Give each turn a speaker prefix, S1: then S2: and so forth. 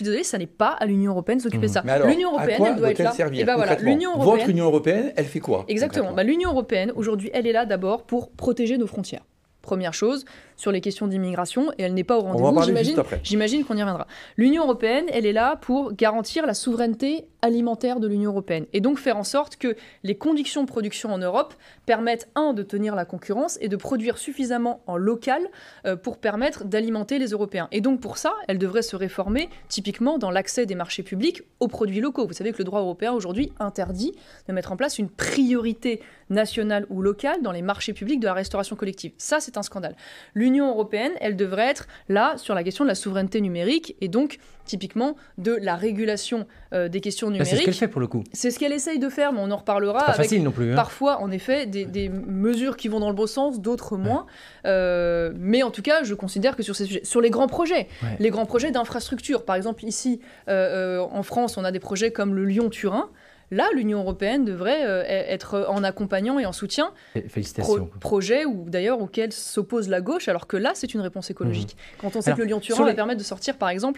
S1: suis désolée, ça n'est pas à l'Union européenne s'occuper de mmh. ça. Bah L'Union européenne, elle doit être là. voilà, Votre Union
S2: européenne, elle fait quoi Exactement.
S1: Bah, L'Union européenne, aujourd'hui, elle est là d'abord pour protéger nos frontières. Première chose, sur les questions d'immigration, et elle n'est pas au rendez-vous, j'imagine qu'on y reviendra. L'Union européenne, elle est là pour garantir la souveraineté alimentaire de l'Union européenne. Et donc faire en sorte que les conditions de production en Europe permettent, un, de tenir la concurrence et de produire suffisamment en local euh, pour permettre d'alimenter les Européens. Et donc pour ça, elle devrait se réformer typiquement dans l'accès des marchés publics aux produits locaux. Vous savez que le droit européen aujourd'hui interdit de mettre en place une priorité nationale ou locale dans les marchés publics de la restauration collective. Ça, c'est un scandale. L'Union européenne, elle devrait être là sur la question de la souveraineté numérique et donc typiquement de la régulation euh, des questions numériques. Bah, c'est ce qu'elle fait pour le coup. C'est ce qu'elle essaye de faire, mais on en reparlera. Pas facile non plus. Hein. Parfois, en effet, des, mesures qui vont dans le bon sens, d'autres moins. Euh, mais en tout cas, je considère que sur ces sujets, sur les grands projets, les grands projets d'infrastructure, par exemple ici euh, en France, on a des projets comme le Lyon-Turin. Là, l'Union européenne devrait e-, être en accompagnant et en soutien.
S3: Félicitations.
S1: projet ou d'ailleurs auquel s'oppose la gauche, alors que là, c'est une réponse écologique. Mmh. Quand on sait que le Lyon-Turin va permettre de sortir, par exemple,